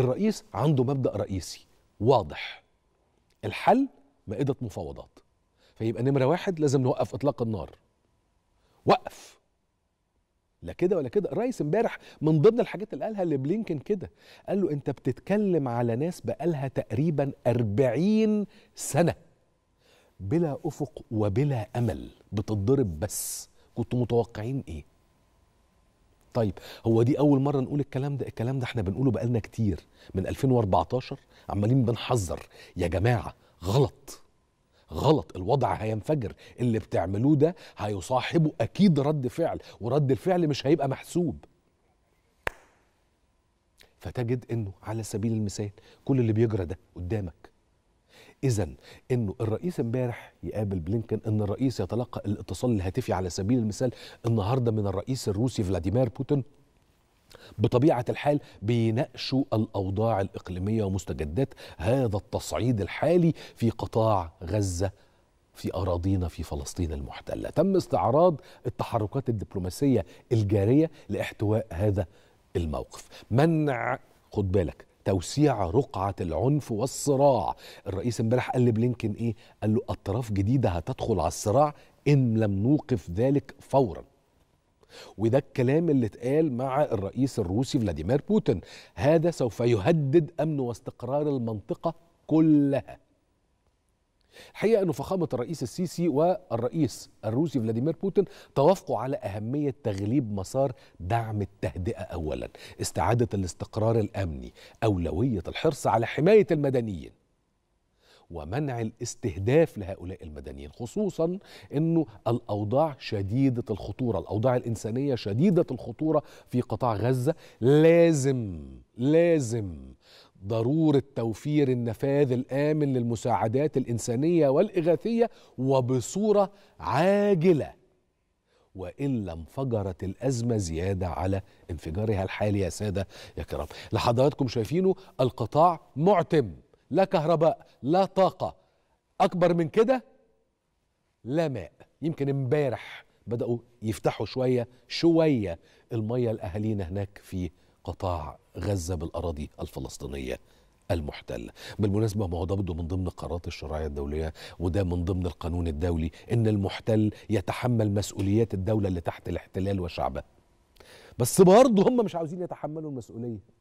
الرئيس عنده مبدا رئيسي واضح الحل مائده مفاوضات فيبقى نمره واحد لازم نوقف اطلاق النار وقف لا كده ولا كده الرئيس امبارح من ضمن الحاجات اللي قالها لبلينكن كده قال له انت بتتكلم على ناس بقالها تقريبا 40 سنه بلا افق وبلا امل بتضرب بس كنتوا متوقعين ايه طيب هو دي اول مره نقول الكلام ده الكلام ده احنا بنقوله بقالنا كتير من 2014 عمالين بنحذر يا جماعه غلط غلط الوضع هينفجر اللي بتعملوه ده هيصاحبه اكيد رد فعل ورد الفعل مش هيبقى محسوب فتجد انه على سبيل المثال كل اللي بيجرى ده قدامك اذا انه الرئيس امبارح يقابل بلينكن ان الرئيس يتلقى الاتصال الهاتفي على سبيل المثال النهارده من الرئيس الروسي فلاديمير بوتين بطبيعة الحال بيناقشوا الأوضاع الإقليمية ومستجدات هذا التصعيد الحالي في قطاع غزة في أراضينا في فلسطين المحتلة تم استعراض التحركات الدبلوماسية الجارية لاحتواء هذا الموقف منع خد بالك توسيع رقعة العنف والصراع الرئيس امبارح قال لبلينكن ايه قال له اطراف جديدة هتدخل على الصراع ان لم نوقف ذلك فورا وده الكلام اللي اتقال مع الرئيس الروسي فلاديمير بوتين هذا سوف يهدد امن واستقرار المنطقة كلها الحقيقه انه فخامه الرئيس السيسي والرئيس الروسي فلاديمير بوتين توافقوا على اهميه تغليب مسار دعم التهدئه اولا، استعاده الاستقرار الامني، اولويه الحرص على حمايه المدنيين. ومنع الاستهداف لهؤلاء المدنيين خصوصا انه الاوضاع شديده الخطوره الاوضاع الانسانيه شديده الخطوره في قطاع غزه لازم لازم ضروره توفير النفاذ الامن للمساعدات الانسانيه والاغاثيه وبصوره عاجله والا انفجرت الازمه زياده على انفجارها الحالي يا ساده يا كرام لحضراتكم شايفينه القطاع معتم لا كهرباء لا طاقه اكبر من كده لا ماء يمكن امبارح بداوا يفتحوا شويه شويه الميه لاهالينا هناك في قطاع غزة بالأراضي الفلسطينية المحتلة بالمناسبة ما هو ده من ضمن قرارات الشرعية الدولية وده من ضمن القانون الدولي إن المحتل يتحمل مسؤوليات الدولة اللي تحت الاحتلال وشعبها بس برضه هم مش عاوزين يتحملوا المسؤولية